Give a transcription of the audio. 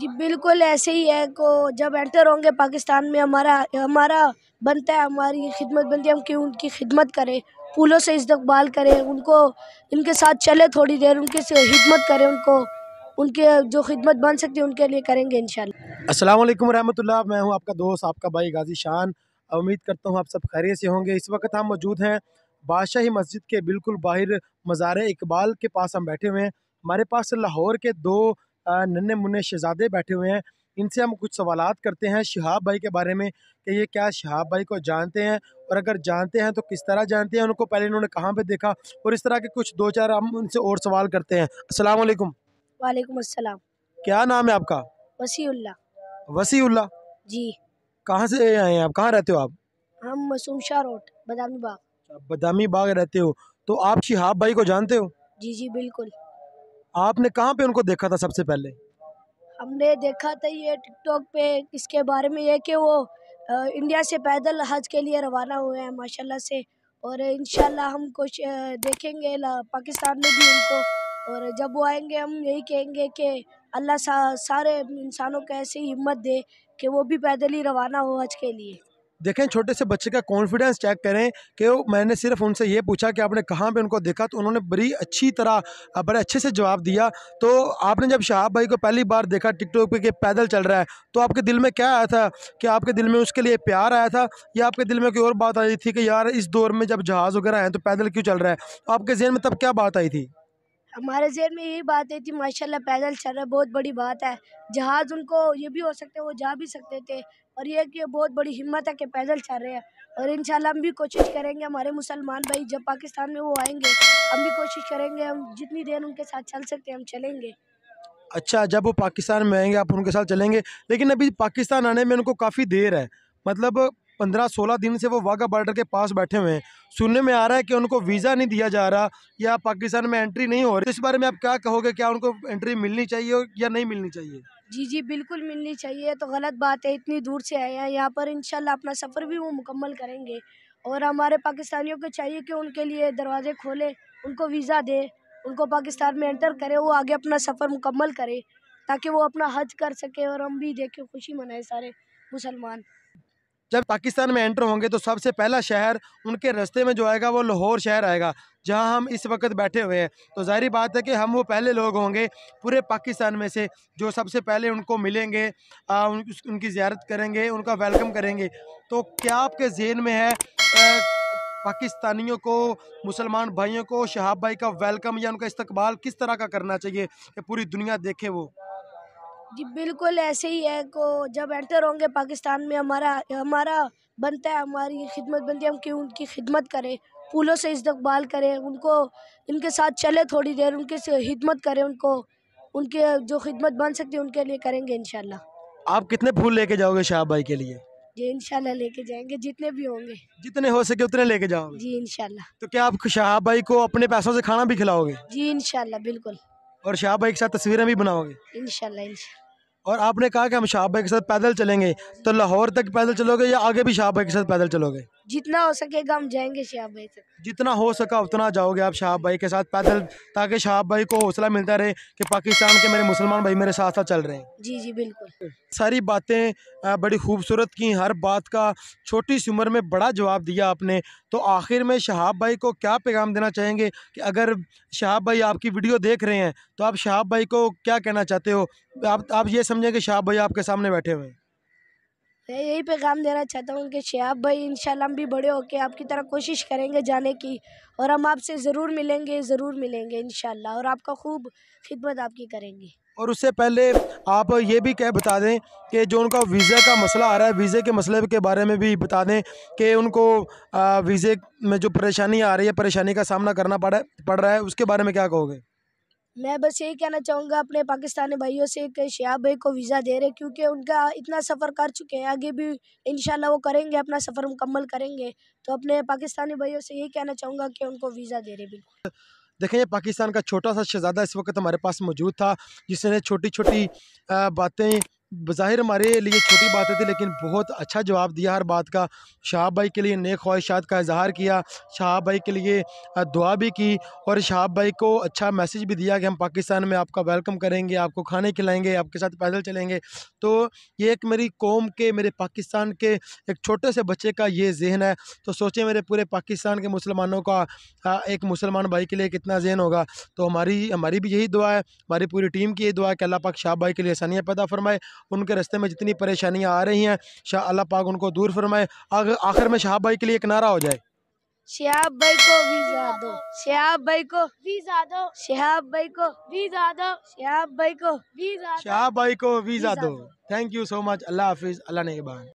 जी बिल्कुल ऐसे ही है को जब एंटर होंगे पाकिस्तान में हमारा हमारा बनता है हमारी खिदमत बनती है हम क्यों उनकी खिदमत करें फूलों से इस्तकबाल करें उनको इनके साथ चले थोड़ी देर उनके से खिदमत करें उनको उनके जो खिदमत बन सकती है उनके लिए करेंगे इन अस्सलाम वालेकुम रहमतुल्लाह मैं हूं आपका दोस्त आपका भाई गाजी शान उम्मीद करता हूं आप सब खैरियत से होंगे इस वक्त हम मौजूद हैं बादशाही मस्जिद के बिल्कुल बाहर मज़ार इकबाल के पास हम बैठे हुए हैं हमारे पास लाहौर के दो नन्हे मुन्ने शहजादे बैठे हुए हैं इनसे हम कुछ सवाल करते हैं शहाब भाई के बारे में कि ये क्या शहाब भाई को जानते हैं और अगर जानते हैं तो किस तरह जानते हैं उनको पहले इन्होंने कहाँ पे देखा और इस तरह के कुछ दो चार हम उनसे और सवाल करते हैं अस्सलाम वालेकुम असलम क्या नाम है आपका वसीउल्ला वसीउल्ला जी कहाँ से आए हैं आप कहाँ रहते हो आप हम मसूम शाह रोड बदामी बाग अच्छा, बदामी बाग रहते हो तो आप शहाब भाई को जानते हो जी जी बिल्कुल आपने कहाँ पे उनको देखा था सबसे पहले हमने देखा था ये टिकटॉक पे इसके बारे में ये कि वो इंडिया से पैदल हज के लिए रवाना हुए हैं माशाल्लाह से और इन हम कुछ देखेंगे पाकिस्तान में भी उनको और जब वो आएंगे हम यही कहेंगे कि अल्लाह सा, सारे इंसानों को ऐसी हिम्मत दे कि वो भी पैदल ही रवाना हो हज के लिए देखें छोटे से बच्चे का कॉन्फिडेंस चेक करें कि मैंने सिर्फ उनसे ये पूछा कि आपने कहाँ पे उनको देखा तो उन्होंने बड़ी अच्छी तरह बड़े अच्छे से जवाब दिया तो आपने जब शहाब भाई को पहली बार देखा टिकटॉक पे कि पैदल चल रहा है तो आपके दिल में क्या आया था कि आपके दिल में उसके लिए प्यार आया था या आपके दिल में कोई और बात आई थी कि यार इस दौर में जब जहाज़ वगैरह आए तो पैदल क्यों चल रहा है तो आपके जहन में तब क्या बात आई थी हमारे जहन में यही बात है थी माशाल्लाह पैदल चल रहा बहुत बड़ी बात है जहाज़ उनको ये भी हो सकते वो जा भी सकते थे और ये कि बहुत बड़ी हिम्मत है कि पैदल चल रहे हैं और इन हम भी कोशिश करेंगे हमारे मुसलमान भाई जब पाकिस्तान में वो आएंगे हम भी कोशिश करेंगे हम जितनी देर उनके साथ चल सकते हैं हम चलेंगे अच्छा जब वो पाकिस्तान में आएंगे आप उनके साथ चलेंगे लेकिन अभी पाकिस्तान आने में उनको काफ़ी देर है मतलब पंद्रह सोलह दिन से वो वाघा बॉर्डर के पास बैठे हुए हैं सुनने में आ रहा है कि उनको वीज़ा नहीं दिया जा रहा या पाकिस्तान में एंट्री नहीं हो रही तो इस बारे में आप क्या कहोगे क्या उनको एंट्री मिलनी चाहिए या नहीं मिलनी चाहिए जी जी बिल्कुल मिलनी चाहिए तो गलत बात है इतनी दूर से आए हैं यहाँ पर इनशाला अपना सफ़र भी वो मुकम्मल करेंगे और हमारे पाकिस्तानियों को चाहिए कि उनके लिए दरवाजे खोले उनको वीज़ा दे उनको पाकिस्तान में एंटर करे वो आगे अपना सफ़र मुकम्मल करे ताकि वो अपना हज कर सके और हम भी देखें खुशी मनाएं सारे मुसलमान जब पाकिस्तान में एंटर होंगे तो सबसे पहला शहर उनके रास्ते में जो आएगा वो लाहौर शहर आएगा जहां हम इस वक्त बैठे हुए हैं तो जाहिर बात है कि हम वो पहले लोग होंगे पूरे पाकिस्तान में से जो सबसे पहले उनको मिलेंगे आ, उन, उनकी ज्यारत करेंगे उनका वेलकम करेंगे तो क्या आपके जेन में है पाकिस्तानियों को मुसलमान भाइयों को शहाब भाई का वेलकम या उनका इस्तकबाल किस तरह का करना चाहिए कि पूरी दुनिया देखे वो जी बिल्कुल ऐसे ही है को जब एंटर होंगे पाकिस्तान में हमारा हमारा बनता है हमारी खिदमत बनती है हम क्यों उनकी खिदमत करें फूलों से इस्तकबाल करें उनको इनके साथ चले थोड़ी देर उनके से खिदमत करें उनको उनके जो खिदमत बन सकती है उनके लिए करेंगे इनशाला आप कितने फूल लेके जाओगे शाह भाई के लिए जी इनशाला लेके जाएंगे जितने भी होंगे जितने हो सके उतने लेके जाओगे जी इनशाला तो क्या आप शाह भाई को अपने पैसों से खाना भी खिलाओगे जी इनशाला बिल्कुल और शाह भाई के साथ तस्वीरें भी बनाओगे इनशाला इनशाला और आपने कहा कि हम शाहबाई के साथ पैदल चलेंगे तो लाहौर तक पैदल चलोगे या आगे भी शाहबाई के साथ पैदल चलोगे जितना हो सकेगा हम जाएंगे शहाब भाई तक जितना हो सका उतना जाओगे आप शहाब भाई के साथ पैदल ताकि शहाब भाई को हौसला मिलता रहे कि पाकिस्तान के मेरे मुसलमान भाई मेरे साथ साथ चल रहे हैं जी जी बिल्कुल सारी बातें बड़ी खूबसूरत की हर बात का छोटी सी उम्र में बड़ा जवाब दिया आपने तो आखिर में शहाब भाई को क्या पैगाम देना चाहेंगे कि अगर शहाब भाई आपकी वीडियो देख रहे हैं तो आप शहाब भाई को क्या कहना चाहते हो आप आप ये समझें कि शहाब भाई आपके सामने बैठे हुए हैं मैं यही पे काम देना चाहता हूँ उनके शहाब भाई इंशाल्लाह हम भी बड़े होके आपकी तरह कोशिश करेंगे जाने की और हम आपसे ज़रूर मिलेंगे ज़रूर मिलेंगे इंशाल्लाह और आपका खूब खिदमत आपकी करेंगे और उससे पहले आप ये भी कह बता दें कि जो उनका वीज़ा का मसला आ रहा है वीज़े के मसले के बारे में भी बता दें कि उनको वीज़े में जो परेशानी आ रही है परेशानी का सामना करना पड़ रहा है उसके बारे में क्या कहोगे मैं बस यही कहना चाहूँगा अपने पाकिस्तानी भाइयों से कि शयाब भाई को वीज़ा दे रहे क्योंकि उनका इतना सफ़र कर चुके हैं आगे भी इन वो करेंगे अपना सफ़र मुकम्मल करेंगे तो अपने पाकिस्तानी भाइयों से यही कहना चाहूँगा कि उनको वीज़ा दे रहे बिल्कुल देखें ये पाकिस्तान का छोटा सा शहजादा इस वक्त हमारे पास मौजूद था जिसने छोटी छोटी बातें बाहिर हमारे लिए छोटी बातें थी लेकिन बहुत अच्छा जवाब दिया हर बात का शाह भाई के लिए नेक ख्वाहिशात का इजहार किया शाह भाई के लिए दुआ भी की और शहाब भाई को अच्छा मैसेज भी दिया कि हम पाकिस्तान में आपका वेलकम करेंगे आपको खाने खिलाएंगे आपके साथ पैदल चलेंगे तो ये एक मेरी कौम के मेरे पाकिस्तान के एक छोटे से बच्चे का ये जहन है तो सोचें मेरे पूरे पाकिस्तान के मुसलमानों का एक मुसलमान भाई के लिए कितना जहन होगा तो हमारी हमारी भी यही दुआ है हमारी पूरी टीम की यही दुआ है कि अल्लाह पाक शाह भाई के लिए आसानियाँ पैदा फरमाए उनके रस्ते में जितनी परेशानियाँ आ रही हैं शाह अल्लाह पाक उनको दूर फरमाए आखिर में शहाब भाई के लिए एक नारा हो जाए शहाब भाई को वीजा दो शहाब भाई को वीजा दो शहाब भाई को वीजा दो शहाब भाई को वीजा शहाब भाई को वीजा दो थैंक यू सो मच अल्लाह हाफिज अल्लाह ने